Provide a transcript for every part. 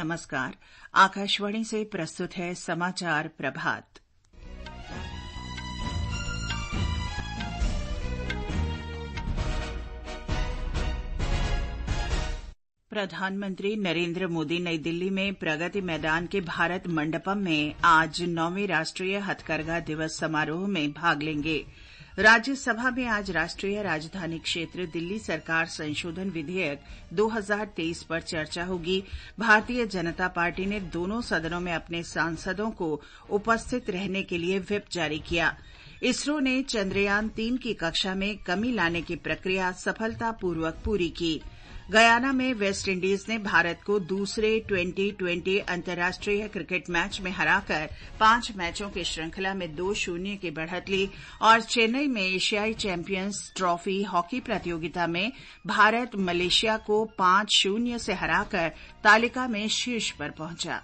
नमस्कार आकाशवाणी से प्रस्तुत है समाचार प्रभात प्रधानमंत्री नरेंद्र मोदी नई दिल्ली में प्रगति मैदान के भारत मंडपम में आज नौवें राष्ट्रीय हथकरघा दिवस समारोह में भाग लेंगे राज्यसभा में आज राष्ट्रीय राजधानी क्षेत्र दिल्ली सरकार संशोधन विधेयक 2023 पर चर्चा होगी भारतीय जनता पार्टी ने दोनों सदनों में अपने सांसदों को उपस्थित रहने के लिए व्हिप जारी किया इसरो ने चंद्रयान तीन की कक्षा में कमी लाने की प्रक्रिया सफलतापूर्वक पूरी की गयाना में वेस्टइंडीज ने भारत को दूसरे ट्वेंटी ट्वेंटी अंतर्राष्ट्रीय क्रिकेट मैच में हराकर पांच मैचों की श्रृंखला में दो शून्य की बढ़त ली और चेन्नई में एशियाई चैंपियंस ट्रॉफी हॉकी प्रतियोगिता में भारत मलेशिया को पांच शून्य से हराकर तालिका में शीर्ष पर पहुंचा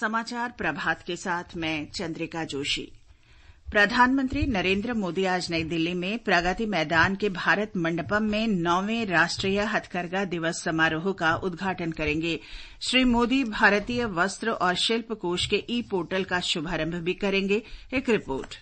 समाचार प्रभात के साथ मैं चंद्रिका जोशी प्रधानमंत्री नरेन्द्र मोदी आज नई दिल्ली में प्रगति मैदान के भारत मंडपम में नौवें राष्ट्रीय हथकरघा दिवस समारोह का उद्घाटन करेंगे श्री मोदी भारतीय वस्त्र और शिल्प कोष के ई पोर्टल का शुभारंभ भी करेंगे एक रिपोर्ट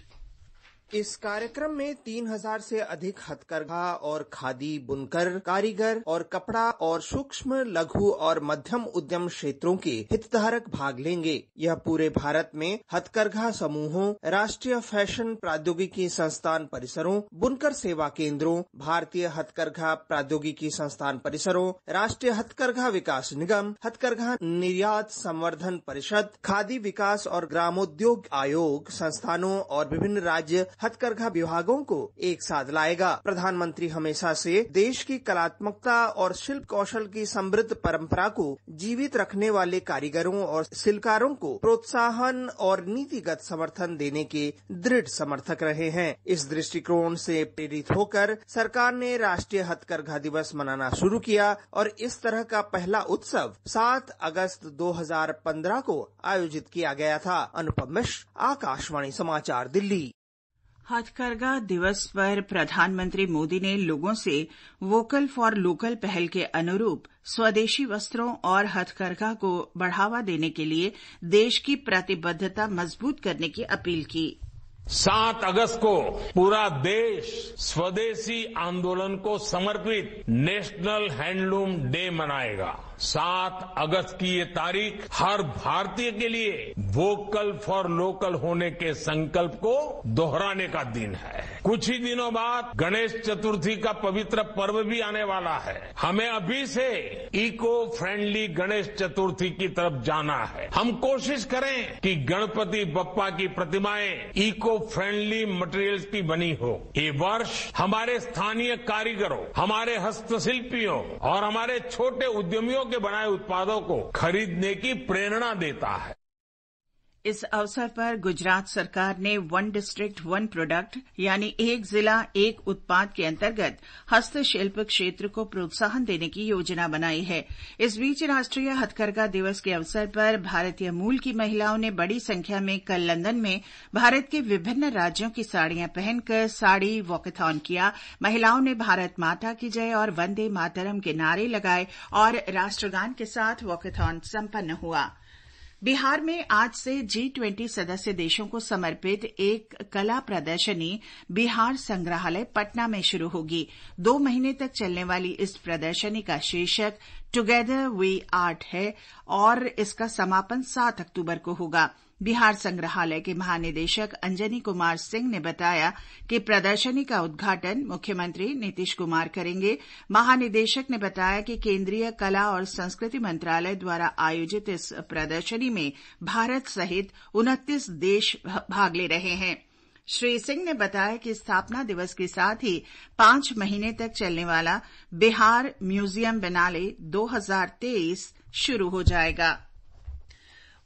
इस कार्यक्रम में 3000 से अधिक हथकरघा और खादी बुनकर कारीगर और कपड़ा और सूक्ष्म लघु और मध्यम उद्यम क्षेत्रों के हितधारक भाग लेंगे यह पूरे भारत में हथकरघा समूहों राष्ट्रीय फैशन प्रौद्योगिकी संस्थान परिसरों बुनकर सेवा केंद्रों भारतीय हथकरघा प्रौद्योगिकी संस्थान परिसरों राष्ट्रीय हथकरघा विकास निगम हथकरघा निर्यात संवर्धन परिषद खादी विकास और ग्रामोद्योग आयोग संस्थानों और विभिन्न राज्य हथकरघा विभागों को एक साथ लाएगा प्रधानमंत्री हमेशा से देश की कलात्मकता और शिल्प कौशल की समृद्ध परंपरा को जीवित रखने वाले कारीगरों और शिल्पकारों को प्रोत्साहन और नीतिगत समर्थन देने के दृढ़ समर्थक रहे हैं इस दृष्टिकोण से प्रेरित होकर सरकार ने राष्ट्रीय हथकरघा दिवस मनाना शुरू किया और इस तरह का पहला उत्सव सात अगस्त दो को आयोजित किया गया था अनुपम मिश्र आकाशवाणी समाचार दिल्ली हथकरघा दिवस पर प्रधानमंत्री मोदी ने लोगों से वोकल फॉर लोकल पहल के अनुरूप स्वदेशी वस्त्रों और हथकरघा को बढ़ावा देने के लिए देश की प्रतिबद्धता मजबूत करने की अपील की है सात अगस्त को पूरा देश स्वदेशी आंदोलन को समर्पित नेशनल हैंडलूम डे मनाएगा सात अगस्त की ये तारीख हर भारतीय के लिए वोकल फॉर लोकल होने के संकल्प को दोहराने का दिन है कुछ ही दिनों बाद गणेश चतुर्थी का पवित्र पर्व भी आने वाला है हमें अभी से इको फ्रेंडली गणेश चतुर्थी की तरफ जाना है हम कोशिश करें कि गणपति बप्पा की प्रतिमाएं इको फ्रेंडली मटेरियल्स की बनी हो ये वर्ष हमारे स्थानीय कारीगरों हमारे हस्तशिल्पियों और हमारे छोटे उद्यमियों के बनाए उत्पादों को खरीदने की प्रेरणा देता है इस अवसर पर गुजरात सरकार ने वन डिस्ट्रिक्ट वन प्रोडक्ट यानी एक जिला एक उत्पाद के अंतर्गत हस्तशिल्प क्षेत्र को प्रोत्साहन देने की योजना बनाई है इस बीच राष्ट्रीय हथकरघा दिवस के अवसर पर भारतीय मूल की महिलाओं ने बड़ी संख्या में कल लंदन में भारत के विभिन्न राज्यों की साड़ियां पहनकर साड़ी वॉकथॉन किया महिलाओं ने भारत माता की जय और वंदे मातरम के नारे लगाए और राष्ट्रगान के साथ वॉकथॉन संपन्न हुआ बिहार में आज से जी ट्वेंटी सदस्य देशों को समर्पित एक कला प्रदर्शनी बिहार संग्रहालय पटना में शुरू होगी दो महीने तक चलने वाली इस प्रदर्शनी का शीर्षक टुगेदर वी आर्ट है और इसका समापन सात अक्टूबर को होगा बिहार संग्रहालय के महानिदेशक अंजनी कुमार सिंह ने बताया कि प्रदर्शनी का उद्घाटन मुख्यमंत्री नीतीश कुमार करेंगे महानिदेशक ने बताया कि केंद्रीय कला और संस्कृति मंत्रालय द्वारा आयोजित इस प्रदर्शनी में भारत सहित उनतीस देश भाग ले रहे हैं श्री सिंह ने बताया कि स्थापना दिवस के साथ ही पांच महीने तक चलने वाला बिहार म्यूजियम बनाले 2023 शुरू हो जाएगा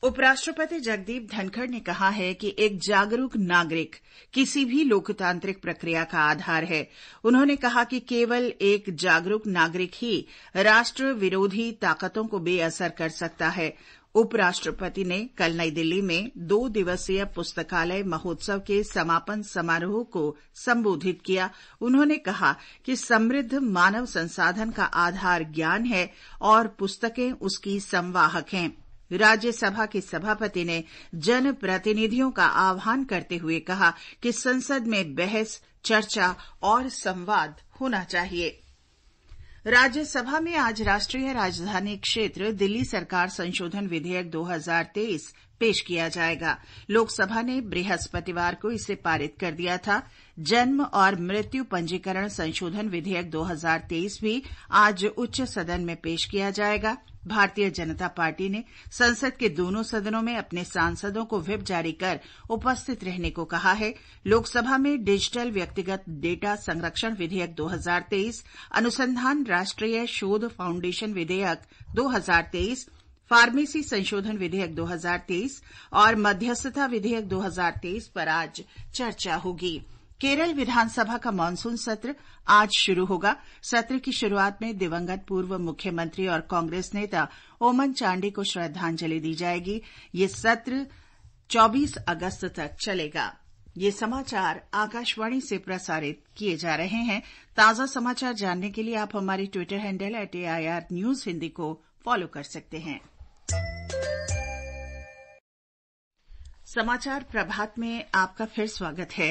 उपराष्ट्रपति जगदीप धनखड़ ने कहा है कि एक जागरूक नागरिक किसी भी लोकतांत्रिक प्रक्रिया का आधार है उन्होंने कहा कि केवल एक जागरूक नागरिक ही राष्ट्र विरोधी ताकतों को बेअसर कर सकता है उपराष्ट्रपति ने कल नई दिल्ली में दो दिवसीय पुस्तकालय महोत्सव के समापन समारोह को संबोधित किया उन्होंने कहा कि समृद्ध मानव संसाधन का आधार ज्ञान है और पुस्तकें उसकी संवाहक हैं राज्यसभा के सभापति ने जनप्रतिनिधियों का आह्वान करते हुए कहा कि संसद में बहस चर्चा और संवाद होना चाहिए राज्यसभा में आज राष्ट्रीय राजधानी क्षेत्र दिल्ली सरकार संशोधन विधेयक 2023 पेश किया जाएगा लोकसभा ने बृहस्पतिवार को इसे पारित कर दिया था जन्म और मृत्यु पंजीकरण संशोधन विधेयक 2023 भी आज उच्च सदन में पेश किया जाएगा भारतीय जनता पार्टी ने संसद के दोनों सदनों में अपने सांसदों को व्हिप जारी कर उपस्थित रहने को कहा है लोकसभा में डिजिटल व्यक्तिगत डेटा संरक्षण विधेयक 2023 अनुसंधान राष्ट्रीय शोध फाउंडेशन विधेयक 2023 फार्मेसी संशोधन विधेयक 2023 और मध्यस्थता विधेयक 2023 पर आज चर्चा होगी केरल विधानसभा का मानसून सत्र आज शुरू होगा सत्र की शुरुआत में दिवंगत पूर्व मुख्यमंत्री और कांग्रेस नेता ओमन चांडी को श्रद्धांजलि दी जाएगी ये सत्र 24 अगस्त तक चलेगा ये समाचार आकाशवाणी से प्रसारित किए जा रहे हैं ताजा समाचार जानने के लिए आप हमारे Twitter handle at A news Hindi को फॉलो कर सकते हैं समाचार प्रभात में आपका फिर स्वागत है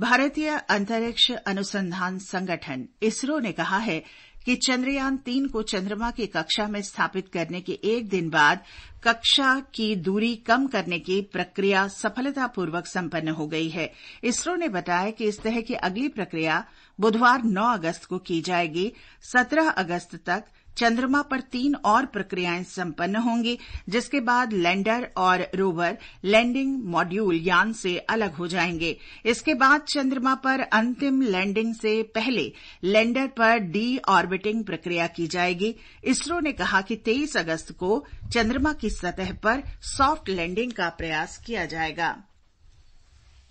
भारतीय अंतरिक्ष अनुसंधान संगठन इसरो ने कहा है कि चंद्रयान तीन को चंद्रमा की कक्षा में स्थापित करने के एक दिन बाद कक्षा की दूरी कम करने की प्रक्रिया सफलतापूर्वक संपन्न हो गई है इसरो ने बताया कि इस तरह की अगली प्रक्रिया बुधवार 9 अगस्त को की जाएगी 17 अगस्त तक चंद्रमा पर तीन और प्रक्रियाएं संपन्न होंगी जिसके बाद लैंडर और रोवर लैंडिंग मॉड्यूल यान से अलग हो जाएंगे इसके बाद चंद्रमा पर अंतिम लैंडिंग से पहले लैंडर पर डी ऑर्बिटिंग प्रक्रिया की जाएगी इसरो ने कहा कि 23 अगस्त को चंद्रमा की सतह पर सॉफ्ट लैंडिंग का प्रयास किया जाएगा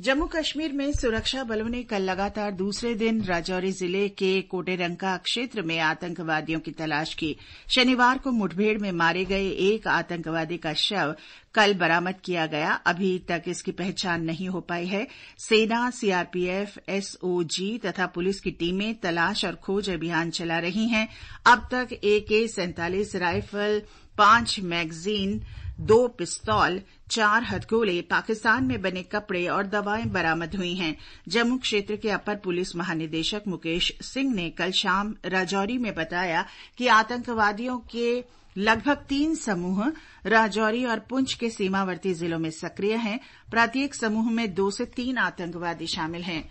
जम्मू कश्मीर में सुरक्षा बलों ने कल लगातार दूसरे दिन राजौरी जिले के कोटेरंका क्षेत्र में आतंकवादियों की तलाश की शनिवार को मुठभेड़ में मारे गए एक आतंकवादी का शव कल बरामद किया गया अभी तक इसकी पहचान नहीं हो पाई है सेना सीआरपीएफ एसओजी तथा पुलिस की टीमें तलाश और खोज अभियान चला रही हैं अब तक एके सैंतालीस राइफल पांच मैगजीन दो पिस्तौल चार हथगोले पाकिस्तान में बने कपड़े और दवाएं बरामद हुई हैं जम्मू क्षेत्र के अपर पुलिस महानिदेशक मुकेश सिंह ने कल शाम राजौरी में बताया कि आतंकवादियों के लगभग तीन समूह राजौरी और पुंछ के सीमावर्ती जिलों में सक्रिय हैं प्रत्येक समूह में दो से तीन आतंकवादी शामिल हैं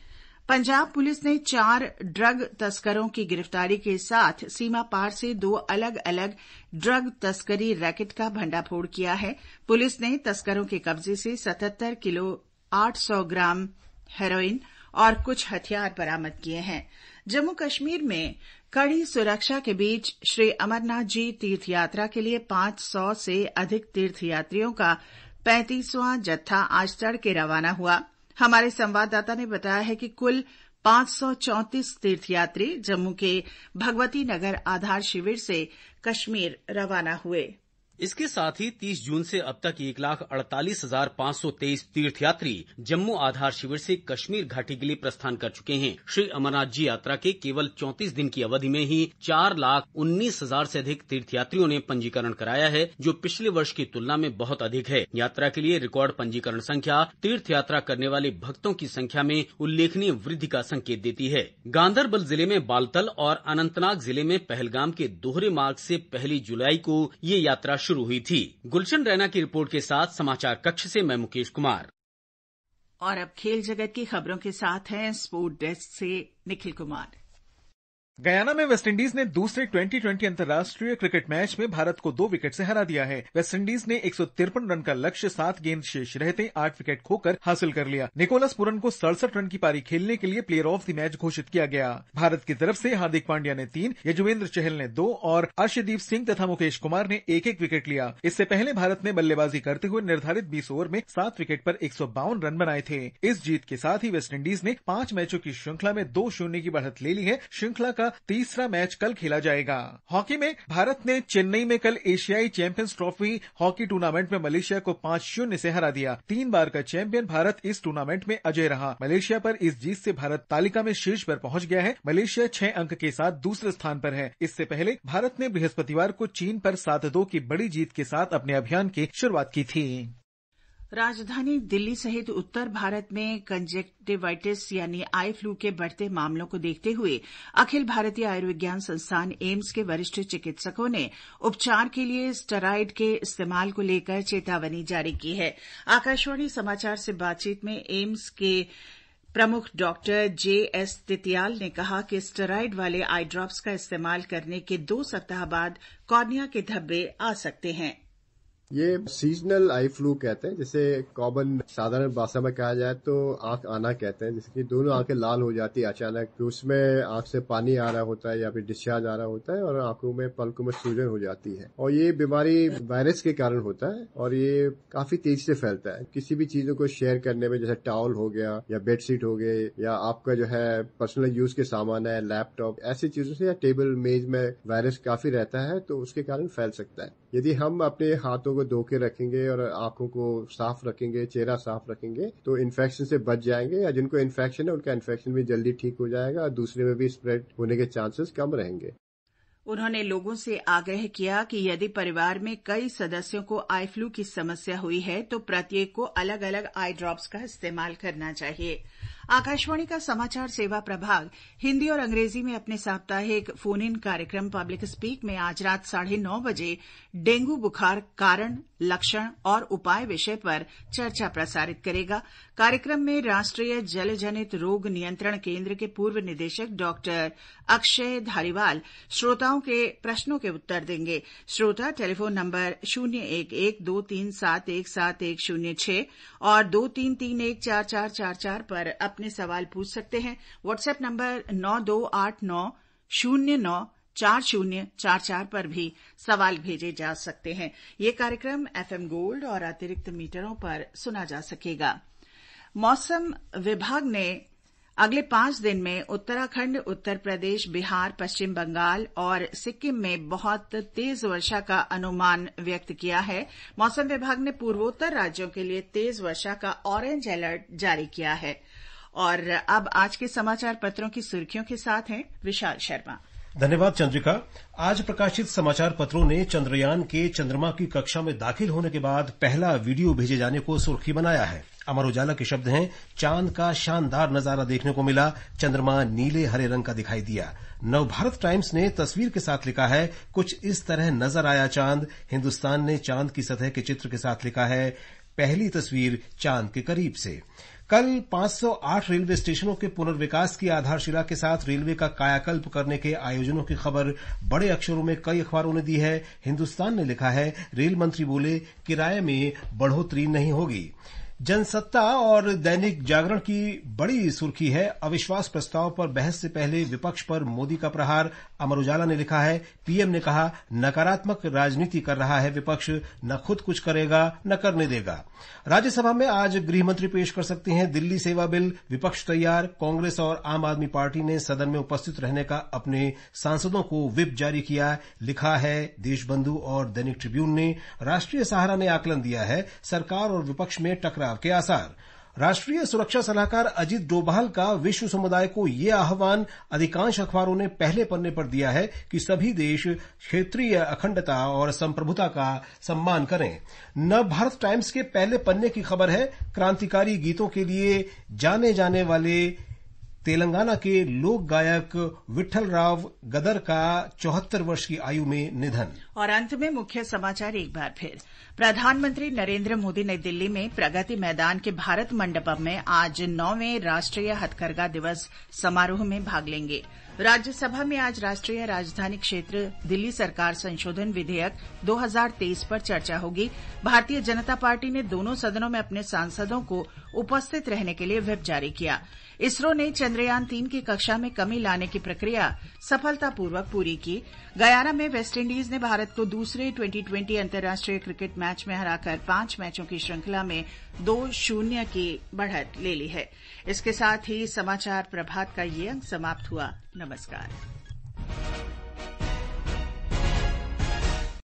पंजाब पुलिस ने चार ड्रग तस्करों की गिरफ्तारी के साथ सीमा पार से दो अलग अलग ड्रग तस्करी रैकेट का भंडाफोड़ किया है पुलिस ने तस्करों के कब्जे से 77 किलो 800 ग्राम हेरोइन और कुछ हथियार बरामद किए हैं जम्मू कश्मीर में कड़ी सुरक्षा के बीच श्री अमरनाथ जी तीर्थ यात्रा के लिए 500 से अधिक तीर्थयात्रियों का पैंतीसवां जत्था आज तड़के रवाना हुआ हमारे संवाददाता ने बताया है कि कुल पांच सौ चौंतीस तीर्थयात्री जम्मू के भगवती नगर आधार शिविर से कश्मीर रवाना हुए इसके साथ ही 30 जून से अब तक एक लाख अड़तालीस हजार पाँच सौ तेईस तीर्थयात्री जम्मू आधार शिविर से कश्मीर घाटी के लिए प्रस्थान कर चुके हैं श्री अमरनाथ जी यात्रा के केवल 34 दिन की अवधि में ही चार लाख उन्नीस हजार से अधिक तीर्थयात्रियों ने पंजीकरण कराया है जो पिछले वर्ष की तुलना में बहुत अधिक है यात्रा के लिए रिकॉर्ड पंजीकरण संख्या तीर्थ यात्रा करने वाले भक्तों की संख्या में उल्लेखनीय वृद्धि का संकेत देती है गांधरबल जिले में बालतल और अनंतनाग जिले में पहलगाम के दोहरे मार्ग ऐसी पहली जुलाई को ये यात्रा शुरू हुई थी गुलशन रैना की रिपोर्ट के साथ समाचार कक्ष से मैं मुकेश कुमार और अब खेल जगत की खबरों के साथ हैं स्पोर्ट डेस्क से निखिल कुमार गयाना में वेस्टइंडीज ने दूसरे 2020 अंतर्राष्ट्रीय क्रिकेट मैच में भारत को दो विकेट से हरा दिया है वेस्टइंडीज ने एक रन का लक्ष्य सात गेंद शेष रहते आठ विकेट खोकर हासिल कर लिया निकोलस पुरन को सड़सठ रन की पारी खेलने के लिए प्लेयर ऑफ द मैच घोषित किया गया भारत की तरफ से हार्दिक पांड्या ने तीन यजुवेंद्र चहल ने दो और अर्षदीप सिंह तथा मुकेश कुमार ने एक एक विकेट लिया इससे पहले भारत ने बल्लेबाजी करते हुए निर्धारित बीस ओवर में सात विकेट आरोप एक रन बनाए थे इस जीत के साथ ही वेस्टइंडीज ने पांच मैचों की श्रृंखला में दो शून्य की बढ़त ले ली है श्रृंखला का का तीसरा मैच कल खेला जाएगा हॉकी में भारत ने चेन्नई में कल एशियाई चैंपियंस ट्रॉफी हॉकी टूर्नामेंट में मलेशिया को पांच शून्य से हरा दिया तीन बार का चैंपियन भारत इस टूर्नामेंट में अजय रहा मलेशिया पर इस जीत से भारत तालिका में शीर्ष पर पहुंच गया है मलेशिया छह अंक के साथ दूसरे स्थान पर है इससे पहले भारत ने बृहस्पतिवार को चीन पर सात दो की बड़ी जीत के साथ अपने अभियान की शुरुआत की थी राजधानी दिल्ली सहित उत्तर भारत में कंजेक्टिवाइटिस यानी आई फ्लू के बढ़ते मामलों को देखते हुए अखिल भारतीय आयुर्विज्ञान संस्थान एम्स के वरिष्ठ चिकित्सकों ने उपचार के लिए स्टेराइड के इस्तेमाल को लेकर चेतावनी जारी की है आकाशवाणी समाचार से बातचीत में एम्स के प्रमुख डॉक्टर जे एस तितियाल ने कहा कि स्टेराइड वाले आई ड्रॉप्स का इस्तेमाल करने के दो सप्ताह बाद कॉर्निया के धब्बे आ सकते हैं ये सीजनल आई फ्लू कहते हैं जिसे कॉमन साधारण भाषा में कहा जाए तो आंख आना कहते हैं जिसकी दोनों आंखें लाल हो जाती है अचानक तो उसमें आंख से पानी आ रहा होता है या फिर डिस्चार्ज आ रहा होता है और आंखों में पलकों में सूजन हो जाती है और ये बीमारी वायरस के कारण होता है और ये काफी तेजी से फैलता है किसी भी चीजों को शेयर करने में जैसे टावल हो गया या बेडशीट हो गए या आपका जो है पर्सनल यूज के सामान है लैपटॉप ऐसी चीजों से या टेबल मेज में वायरस काफी रहता है तो उसके कारण फैल सकता है यदि हम अपने हाथों को धो के रखेंगे और आंखों को साफ रखेंगे चेहरा साफ रखेंगे तो इन्फेक्शन से बच जाएंगे या जिनको इन्फेक्शन है उनका इन्फेक्शन भी जल्दी ठीक हो जाएगा और दूसरे में भी स्प्रेड होने के चांसेस कम रहेंगे उन्होंने लोगों से आग्रह किया कि यदि परिवार में कई सदस्यों को आई फ्लू की समस्या हुई है तो प्रत्येक को अलग अलग आई ड्रॉप्स का इस्तेमाल करना चाहिए आकाशवाणी का समाचार सेवा प्रभाग हिंदी और अंग्रेजी में अपने साप्ताहिक फोन इन कार्यक्रम पब्लिक स्पीक में आज रात साढ़े नौ बजे डेंगू बुखार कारण लक्षण और उपाय विषय पर चर्चा प्रसारित करेगा कार्यक्रम में राष्ट्रीय जल जनित रोग नियंत्रण केंद्र के पूर्व निदेशक डॉक्टर अक्षय धारीवाल श्रोताओं के प्रश्नों के उत्तर देंगे श्रोता टेलीफोन नंबर शून्य एक एक दो तीन सात एक सात एक शून्य छह और दो तीन तीन एक चार चार चार चार पर अपने अपने सवाल पूछ सकते हैं व्हाट्सएप नंबर नौ दो आठ नौ शून्य नौ चार शून्य चार चार पर भी सवाल भेजे जा सकते हैं ये कार्यक्रम एफएम गोल्ड और अतिरिक्त मीटरों पर सुना जा सकेगा मौसम विभाग ने अगले पांच दिन में उत्तराखंड उत्तर प्रदेश बिहार पश्चिम बंगाल और सिक्किम में बहुत तेज वर्षा का अनुमान व्यक्त किया है मौसम विभाग ने पूर्वोत्तर राज्यों के लिए तेज वर्षा का ऑरेंज अलर्ट जारी किया है और अब आज के समाचार पत्रों की सुर्खियों के साथ हैं विशाल शर्मा धन्यवाद चंद्रिका आज प्रकाशित समाचार पत्रों ने चंद्रयान के चंद्रमा की कक्षा में दाखिल होने के बाद पहला वीडियो भेजे जाने को सुर्खी बनाया है अमर उजाला के शब्द हैं चांद का शानदार नजारा देखने को मिला चंद्रमा नीले हरे रंग का दिखाई दिया नवभारत टाइम्स ने तस्वीर के साथ लिखा है कुछ इस तरह नजर आया चांद हिंदुस्तान ने चांद की सतह के चित्र के साथ लिखा है पहली तस्वीर चांद के करीब से कल 508 रेलवे स्टेशनों के पुनर्विकास की आधारशिला के साथ रेलवे का कायाकल्प करने के आयोजनों की खबर बड़े अक्षरों में कई अखबारों ने दी है हिंदुस्तान ने लिखा है रेल मंत्री बोले किराए में बढ़ोतरी नहीं होगी जनसत्ता और दैनिक जागरण की बड़ी सुर्खी है अविश्वास प्रस्ताव पर बहस से पहले विपक्ष पर मोदी का प्रहार अमर उजाला ने लिखा है पीएम ने कहा नकारात्मक राजनीति कर रहा है विपक्ष न खुद कुछ करेगा न करने देगा राज्यसभा में आज गृहमंत्री पेश कर सकते हैं दिल्ली सेवा बिल विपक्ष तैयार कांग्रेस और आम आदमी पार्टी ने सदन में उपस्थित रहने का अपने सांसदों को विप जारी किया लिखा है देशबंधु और दैनिक ट्रिब्यून ने राष्ट्रीय सहारा ने आकलन दिया है सरकार और विपक्ष में टकराव के आसार राष्ट्रीय सुरक्षा सलाहकार अजीत डोभाल का विश्व समुदाय को यह आह्वान अधिकांश अखबारों ने पहले पन्ने पर दिया है कि सभी देश क्षेत्रीय अखंडता और संप्रभुता का सम्मान करें नव भारत टाइम्स के पहले पन्ने की खबर है क्रांतिकारी गीतों के लिए जाने जाने वाले तेलंगाना के लोक गायक विठल राव गदर का चौहत्तर वर्ष की आयु में निधन और अंत में मुख्य समाचार एक बार फिर प्रधानमंत्री नरेंद्र मोदी ने दिल्ली में प्रगति मैदान के भारत मंडपम में आज नौवें राष्ट्रीय हथकरघा दिवस समारोह में भाग लेंगे राज्यसभा में आज राष्ट्रीय राजधानी क्षेत्र दिल्ली सरकार संशोधन विधेयक 2023 पर चर्चा होगी भारतीय जनता पार्टी ने दोनों सदनों में अपने सांसदों को उपस्थित रहने के लिए व्हिप जारी किया इसरो ने चंद्रयान तीन की कक्षा में कमी लाने की प्रक्रिया सफलतापूर्वक पूरी की गयारा में वेस्टइंडीज ने भारत को दूसरे ट्वेंटी ट्वेंटी अंतर्राष्ट्रीय क्रिकेट मैच में हराकर पांच मैचों की श्रृंखला में दो शून्य की बढ़त ले ली है इसके साथ ही समाचार प्रभात का ये अंक समाप्त हुआ नमस्कार